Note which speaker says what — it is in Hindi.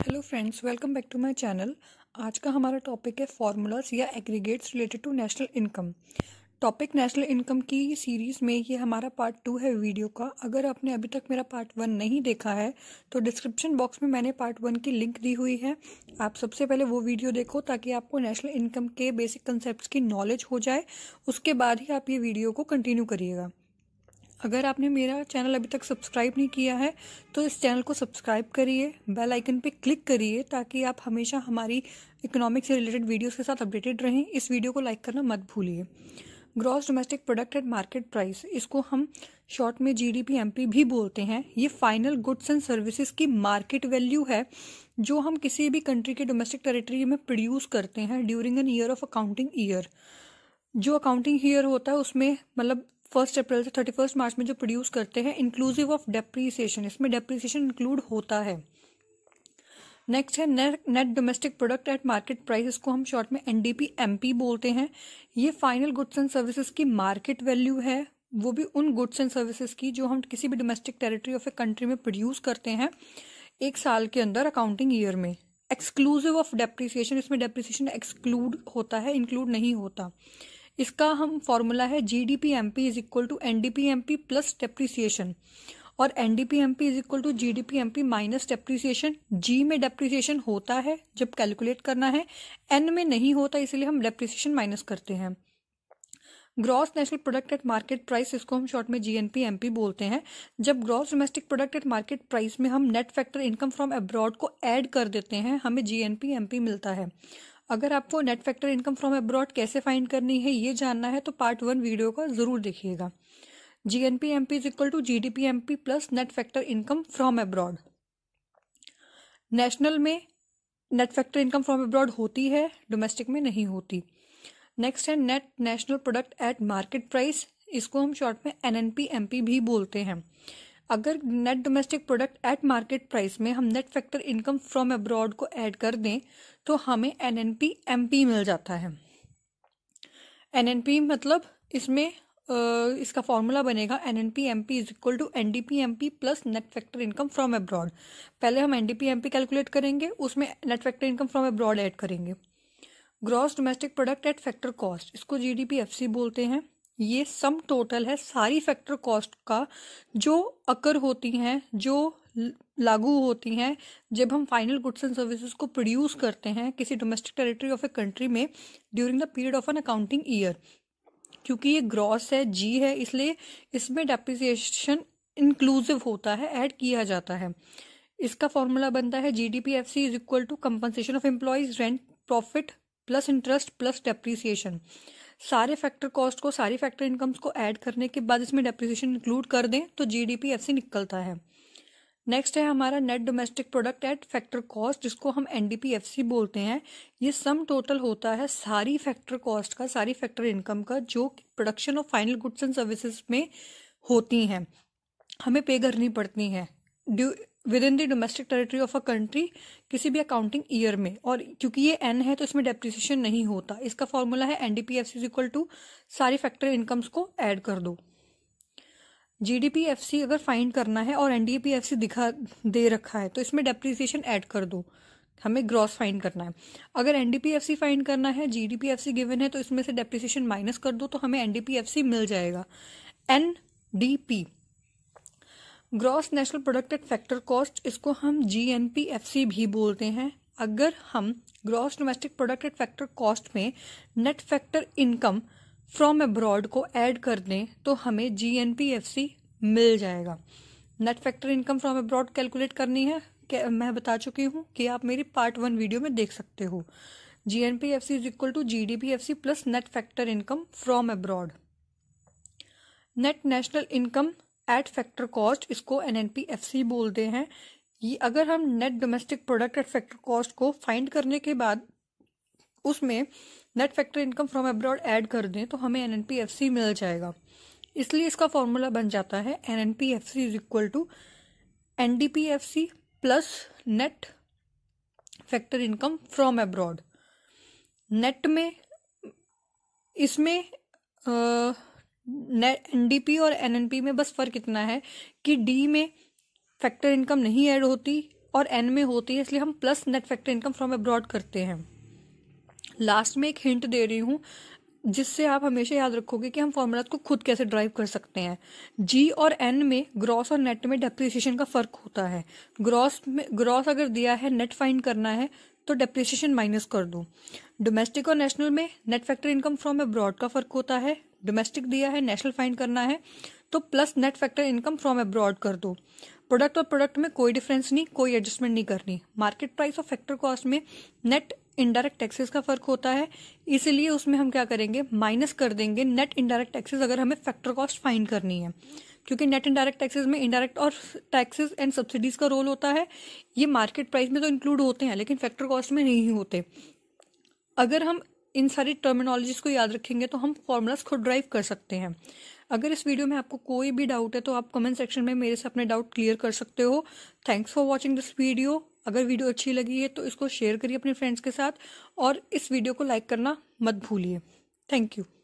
Speaker 1: hello friends welcome back to my channel आज का हमारा टॉपिक है फार्मूलाज या aggregates related to national income topic national income की सीरीज़ में ये हमारा पार्ट टू है वीडियो का अगर आपने अभी तक मेरा पार्ट वन नहीं देखा है तो डिस्क्रिप्शन बॉक्स में मैंने पार्ट वन की लिंक दी हुई है आप सबसे पहले वो वीडियो देखो ताकि आपको नेशनल इनकम के बेसिक कंसेप्ट की नॉलेज हो जाए उसके बाद ही आप ये वीडियो को कंटिन्यू करिएगा अगर आपने मेरा चैनल अभी तक सब्सक्राइब नहीं किया है तो इस चैनल को सब्सक्राइब करिए बेल आइकन पे क्लिक करिए ताकि आप हमेशा हमारी इकोनॉमिक से रिलेटेड वीडियोस के साथ अपडेटेड रहें इस वीडियो को लाइक करना मत भूलिए gross domestic product at market price इसको हम शॉर्ट में जी डी भी बोलते हैं ये फाइनल गुड्स एंड सर्विसेज की मार्केट वैल्यू है जो हम किसी भी कंट्री के डोमेस्टिक टेरिटरी में प्रोड्यूस करते हैं during an year of accounting year जो अकाउंटिंग ईयर होता है उसमें मतलब फर्स्ट अप्रैल से थर्टी फर्स्ट मार्च में जो प्रोड्यूस करते हैं इंक्लूसिव ऑफ डेप्रीसिएशन इसमें डेप्रीसिएशन इंक्लूड होता है नेक्स्ट है net domestic product at market price इसको हम शॉर्ट में एनडीपी एमपी बोलते हैं ये फाइनल गुड्स एंड सर्विसेज की मार्केट वैल्यू है वो भी उन गुड्स एंड सर्विसेज की जो हम किसी भी domestic territory of a country में प्रोड्यूस करते हैं एक साल के अंदर अकाउंटिंग ईयर में एक्सक्लूसिव ऑफ डेप्रिसिएशन इसमें डेप्रिसिएशन एक्सक्लूड होता है इंक्लूड नहीं होता इसका हम फॉर्मूला है G D P M P is equal to N D P M P plus depreciation और N D P M P is equal to G D P M P minus depreciation G में डेप्रिसिएशन होता है जब कैलकुलेट करना है एन में नहीं होता इसलिए हम डेप्रिसिएशन माइनस करते हैं gross national product at market price इसको हम शॉर्ट में जीएनपी एमपी बोलते हैं जब gross domestic product at market price में हम net factor income from abroad को ऐड कर देते हैं हमें जीएनपी एमपी मिलता है अगर आपको net factor income from abroad कैसे फाइंड करनी है ये जानना है तो पार्ट वन वीडियो का ज़रूर देखिएगा G N P M P is equal to G D P M P plus net factor income from abroad national में net factor income from abroad होती है डोमेस्टिक में नहीं होती नेक्स्ट है net national product at market price इसको हम शॉर्ट में N N P M P भी बोलते हैं अगर net domestic product at market price में हम net factor income from abroad को ऐड कर दें तो हमें N N P M P मिल जाता है एन एन पी मतलब इसमें इसका फॉर्मूला बनेगा N N P M P is equal to N D P M P plus net factor income from abroad पहले हम N D P M P calculate करेंगे उसमें net factor income from abroad add करेंगे gross domestic product at factor cost इसको G D P F C बोलते हैं ये सम टोटल है सारी फैक्टर कॉस्ट का जो अकर होती हैं जो लागू होती हैं जब हम फाइनल गुड्स एंड सर्विसेज को प्रोड्यूस करते हैं किसी domestic territory of a country में during the period of an accounting year क्योंकि ये ग्रॉस है जी है इसलिए इसमें डेप्रिसिएशन इंक्लूसिव होता है ऐड किया जाता है इसका फॉर्मूला बनता है G D P F C is equal to compensation of employees rent profit plus interest plus depreciation सारे फैक्टर कॉस्ट को सारी फैक्टर इनकम्स को ऐड करने के बाद इसमें डेप्रिसिएशन इंक्लूड कर दें तो जी ऐसे निकलता है नेक्स्ट है हमारा net domestic product at factor cost जिसको हम एनडीपीएफसी बोलते हैं ये सम टोटल होता है सारी फैक्टर कॉस्ट का सारी फैक्टर इनकम का जो production of final goods and services में होती हैं हमें पे करनी पड़ती हैं due within the domestic territory of a country किसी भी अकाउंटिंग ईयर में और क्योंकि ये एन है तो इसमें डेप्रिसिएशन नहीं होता इसका फॉर्मूला है एनडीपीएफसी इज इक्वल टू सारी फैक्टर इनकम्स को ऐड कर दो G D P F C अगर फाइंड करना है और N D P F C दिखा दे रखा है तो इसमें डेप्रिसिएशन ऐड कर दो हमें ग्रॉस फाइंड करना है अगर N D P F C find करना है G D P F C given है तो इसमें से डेप्रिसिएशन माइनस कर दो तो हमें N D P F C मिल जाएगा N D P gross national product at factor cost इसको हम जी भी बोलते हैं अगर हम gross domestic product at factor cost में net factor income from abroad को ऐड कर दें तो हमें जी मिल जाएगा net factor income from abroad calculate करनी है मैं बता चुकी हूँ कि आप मेरी पार्ट वन वीडियो में देख सकते हो G N P F C is equal to G D P F C plus net factor income from abroad net national income at factor cost इसको सी बोलते हैं ये अगर हम net domestic product at factor cost को फाइंड करने के बाद उसमें net factor income from abroad add कर दें तो हमें एनएनपीएफसी मिल जाएगा इसलिए इसका फॉर्मूला बन जाता है N N P F C is equal to N D P F C plus net factor income from abroad net में इसमें आ, एनडीपी और एनएनपी में बस फर्क इतना है कि डी में फैक्टर इनकम नहीं ऐड होती और एन में होती है इसलिए हम plus net factor income from abroad करते हैं लास्ट में एक हिंट दे रही हूँ जिससे आप हमेशा याद रखोगे कि हम फॉर्मूलाज को खुद कैसे ड्राइव कर सकते हैं जी और एन में ग्रॉस और नेट में डेप्रिसिएशन का फर्क होता है ग्रॉस में ग्रॉस अगर दिया है नेट फाइंड करना है तो डेप्रिसिएशन माइनस कर दूं डोमेस्टिक और नेशनल में net factor income from abroad का फर्क होता है डोमेस्टिक दिया है नेशनल फाइंड करना है तो plus net factor income from abroad कर दो प्रोडक्ट और प्रोडक्ट में कोई डिफरेंस नहीं कोई एडजस्टमेंट नहीं करनी मार्केट प्राइस और फैक्टर कॉस्ट में नेट इनडायरेक्ट टैक्सेस का फर्क होता है इसीलिए उसमें हम क्या करेंगे माइनस कर देंगे नेट इनडायरेक्ट टैक्सेस अगर हमें फैक्टर कॉस्ट फाइंड करनी है क्योंकि नेट एंड डायरेक्ट टैक्सेस में इनडायरेक्ट और टैक्सेस एंड सब्सिडीज का रोल होता है ये मार्केट प्राइस में तो इंक्लूड होते हैं लेकिन फैक्टर कॉस्ट में नहीं होते अगर हम इन सारी टर्मिनोलॉजीज को याद रखेंगे तो हम फॉर्मूलाज खुद ड्राइव कर सकते हैं अगर इस वीडियो में आपको कोई भी डाउट है तो आप कमेंट सेक्शन में मेरे से अपने डाउट क्लियर कर सकते हो thanks for watching this video अगर वीडियो अच्छी लगी है तो इसको शेयर करिए अपने फ्रेंड्स के साथ और इस वीडियो को लाइक करना मत भूलिए थैंक यू